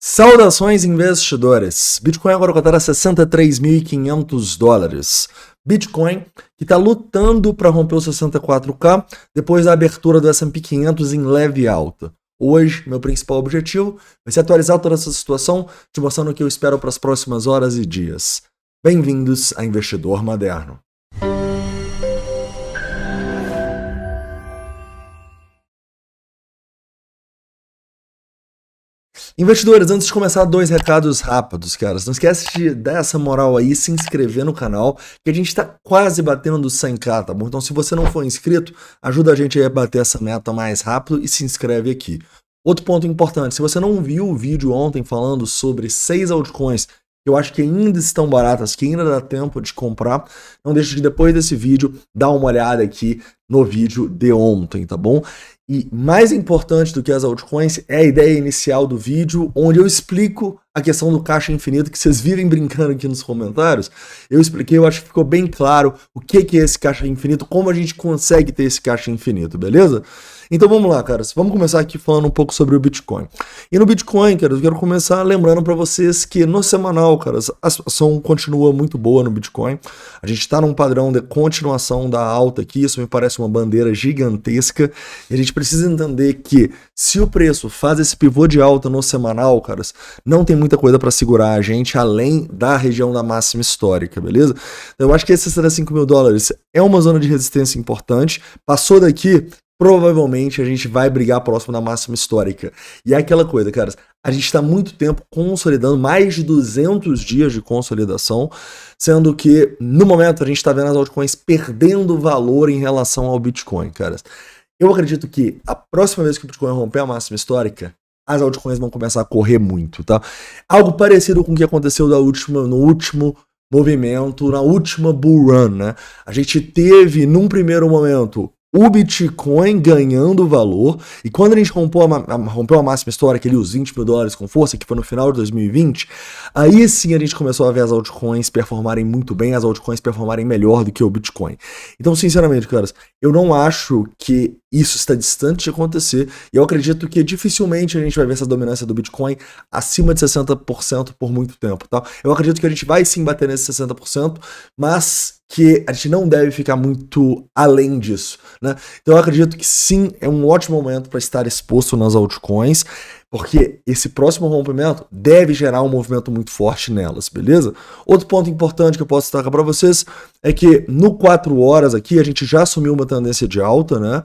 Saudações investidores! Bitcoin agora cotada a 63.500 dólares. Bitcoin que está lutando para romper os 64K depois da abertura do S&P 500 em leve alta. Hoje, meu principal objetivo vai ser atualizar toda essa situação, te mostrando o que eu espero para as próximas horas e dias. Bem-vindos a Investidor Moderno. Investidores, antes de começar, dois recados rápidos, caras. Não esquece de dar essa moral aí, se inscrever no canal, que a gente tá quase batendo 100k, tá bom? Então, se você não for inscrito, ajuda a gente a bater essa meta mais rápido e se inscreve aqui. Outro ponto importante, se você não viu o vídeo ontem falando sobre seis altcoins que eu acho que ainda estão baratas, que ainda dá tempo de comprar. Não deixe de depois desse vídeo dar uma olhada aqui no vídeo de ontem, tá bom? E mais importante do que as altcoins é a ideia inicial do vídeo, onde eu explico a questão do caixa infinito, que vocês vivem brincando aqui nos comentários. Eu expliquei, eu acho que ficou bem claro o que é esse caixa infinito, como a gente consegue ter esse caixa infinito, beleza? Então vamos lá, caras. Vamos começar aqui falando um pouco sobre o Bitcoin. E no Bitcoin, caras, eu quero começar lembrando para vocês que no semanal, caras, a situação continua muito boa no Bitcoin. A gente está num padrão de continuação da alta aqui. Isso me parece uma bandeira gigantesca. E a gente precisa entender que se o preço faz esse pivô de alta no semanal, caras, não tem muita coisa para segurar a gente além da região da máxima histórica, beleza? Então, eu acho que esses 5 mil dólares é uma zona de resistência importante. Passou daqui, provavelmente a gente vai brigar próximo da máxima histórica. E é aquela coisa, caras, a gente está muito tempo consolidando, mais de 200 dias de consolidação, sendo que no momento a gente está vendo as altcoins perdendo valor em relação ao Bitcoin, caras. Eu acredito que a próxima vez que o Bitcoin romper a máxima histórica, as altcoins vão começar a correr muito, tá? Algo parecido com o que aconteceu da última, no último movimento, na última bull run, né? A gente teve, num primeiro momento, o Bitcoin ganhando valor. E quando a gente rompeu a, rompeu a máxima histórica, que ele os 20 mil dólares com força, que foi no final de 2020, aí sim a gente começou a ver as altcoins performarem muito bem, as altcoins performarem melhor do que o Bitcoin. Então, sinceramente, caras, eu não acho que isso está distante de acontecer. E eu acredito que dificilmente a gente vai ver essa dominância do Bitcoin acima de 60% por muito tempo, tá? Eu acredito que a gente vai sim bater nesse 60%, mas que a gente não deve ficar muito além disso, né? Então eu acredito que sim, é um ótimo momento para estar exposto nas altcoins, porque esse próximo rompimento deve gerar um movimento muito forte nelas, beleza? Outro ponto importante que eu posso destacar para vocês é que no 4 horas aqui a gente já assumiu uma tendência de alta, né?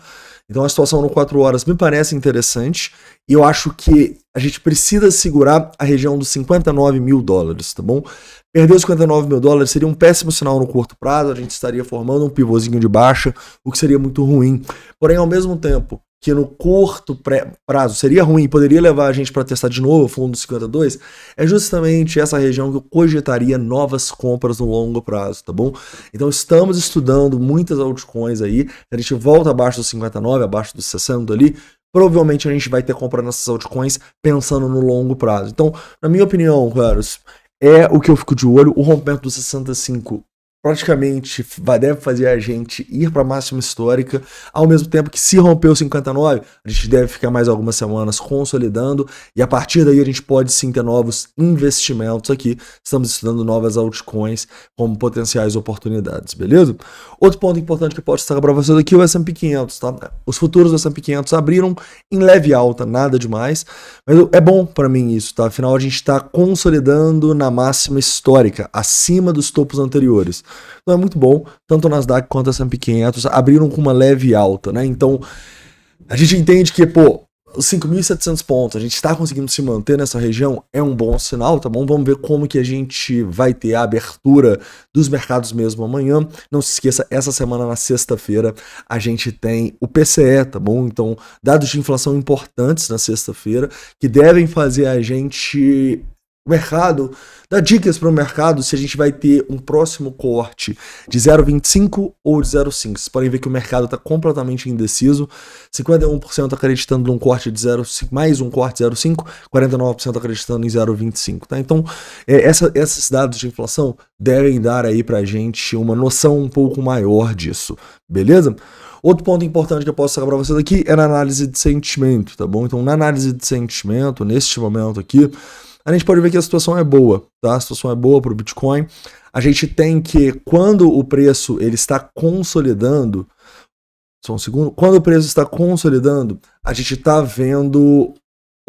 Então a situação no 4 horas me parece interessante e eu acho que a gente precisa segurar a região dos 59 mil dólares, tá bom? Perder os 59 mil dólares seria um péssimo sinal no curto prazo, a gente estaria formando um pivôzinho de baixa, o que seria muito ruim. Porém, ao mesmo tempo que no curto prazo seria ruim, poderia levar a gente para testar de novo o fundo dos 52, é justamente essa região que eu cogitaria novas compras no longo prazo, tá bom? Então estamos estudando muitas altcoins aí, a gente volta abaixo dos 59, abaixo dos 60 ali, provavelmente a gente vai ter comprado nessas altcoins pensando no longo prazo. Então, na minha opinião, caros, é o que eu fico de olho. O rompimento dos 65 praticamente deve fazer a gente ir para a máxima histórica, ao mesmo tempo que se romper o 59, a gente deve ficar mais algumas semanas consolidando e a partir daí a gente pode sim ter novos investimentos aqui. Estamos estudando novas altcoins como potenciais oportunidades, beleza? Outro ponto importante que eu posso destacar para vocês aqui é o S&P 500, tá? Os futuros do S&P 500 abriram em leve alta, nada demais, mas é bom para mim isso, tá? Afinal a gente está consolidando na máxima histórica, acima dos topos anteriores não é muito bom. Tanto o Nasdaq quanto a S&P 500 abriram com uma leve alta, né? Então, a gente entende que, pô, 5.700 pontos, a gente está conseguindo se manter nessa região, é um bom sinal, tá bom? Vamos ver como que a gente vai ter a abertura dos mercados mesmo amanhã. Não se esqueça, essa semana, na sexta-feira, a gente tem o PCE, tá bom? Então, dados de inflação importantes na sexta-feira, que devem fazer a gente o mercado dá dicas para o mercado se a gente vai ter um próximo corte de 0,25 ou de 0,5. Vocês podem ver que o mercado está completamente indeciso. 51% acreditando num corte de 0,5, mais um corte 0,5, 49% acreditando em 0,25. Tá? Então, é, essa, esses dados de inflação devem dar aí para a gente uma noção um pouco maior disso, beleza? Outro ponto importante que eu posso sacar para vocês aqui é na análise de sentimento, tá bom? Então, na análise de sentimento, neste momento aqui, a gente pode ver que a situação é boa, tá? A situação é boa para o Bitcoin. A gente tem que, quando o preço ele está consolidando, só um segundo, quando o preço está consolidando, a gente está vendo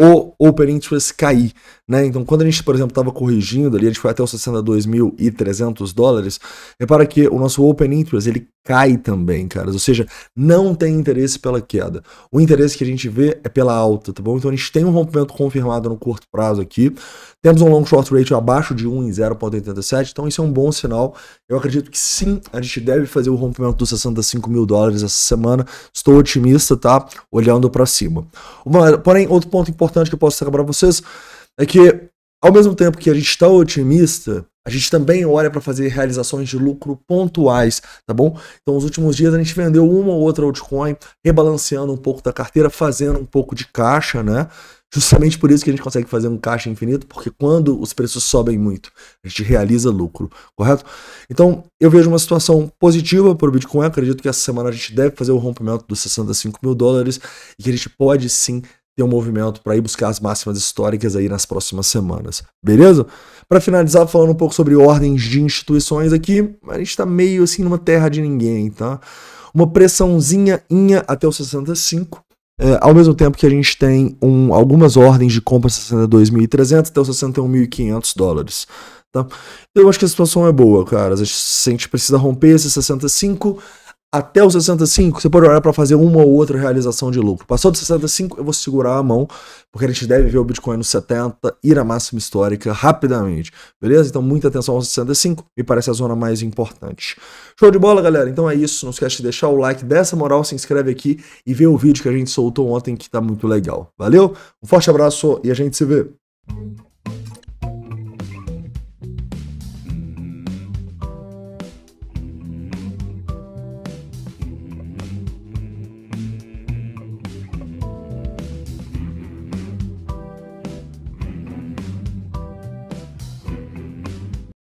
o Open Interest cair. Né? Então, quando a gente, por exemplo, estava corrigindo ali, a gente foi até os 62.300 dólares, repara que o nosso open interest, ele cai também, cara. Ou seja, não tem interesse pela queda. O interesse que a gente vê é pela alta, tá bom? Então, a gente tem um rompimento confirmado no curto prazo aqui. Temos um long short rate abaixo de 1 em 0.87, então isso é um bom sinal. Eu acredito que sim, a gente deve fazer o rompimento dos 65 mil dólares essa semana. Estou otimista, tá? Olhando para cima. Porém, outro ponto importante que eu posso trazer para vocês é que, ao mesmo tempo que a gente está otimista, a gente também olha para fazer realizações de lucro pontuais, tá bom? Então, nos últimos dias a gente vendeu uma ou outra altcoin, rebalanceando um pouco da carteira, fazendo um pouco de caixa, né? Justamente por isso que a gente consegue fazer um caixa infinito, porque quando os preços sobem muito, a gente realiza lucro, correto? Então, eu vejo uma situação positiva para o Bitcoin. acredito que essa semana a gente deve fazer o rompimento dos 65 mil dólares e que a gente pode sim ter um movimento para ir buscar as máximas históricas aí nas próximas semanas, beleza? Para finalizar, falando um pouco sobre ordens de instituições aqui, a gente está meio assim numa terra de ninguém, tá? Uma pressãozinha inha até os 65, é, ao mesmo tempo que a gente tem um, algumas ordens de compra 62.300 até os 61.500 dólares. Tá? Eu acho que a situação é boa, cara. A gente, se a gente precisa romper esses 65, até os 65, você pode olhar para fazer uma ou outra realização de lucro. Passou dos 65, eu vou segurar a mão, porque a gente deve ver o Bitcoin nos 70 ir à máxima histórica rapidamente. Beleza? Então, muita atenção aos 65, me parece a zona mais importante. Show de bola, galera? Então é isso. Não esquece de deixar o like dessa moral, se inscreve aqui e vê o vídeo que a gente soltou ontem que tá muito legal. Valeu? Um forte abraço e a gente se vê.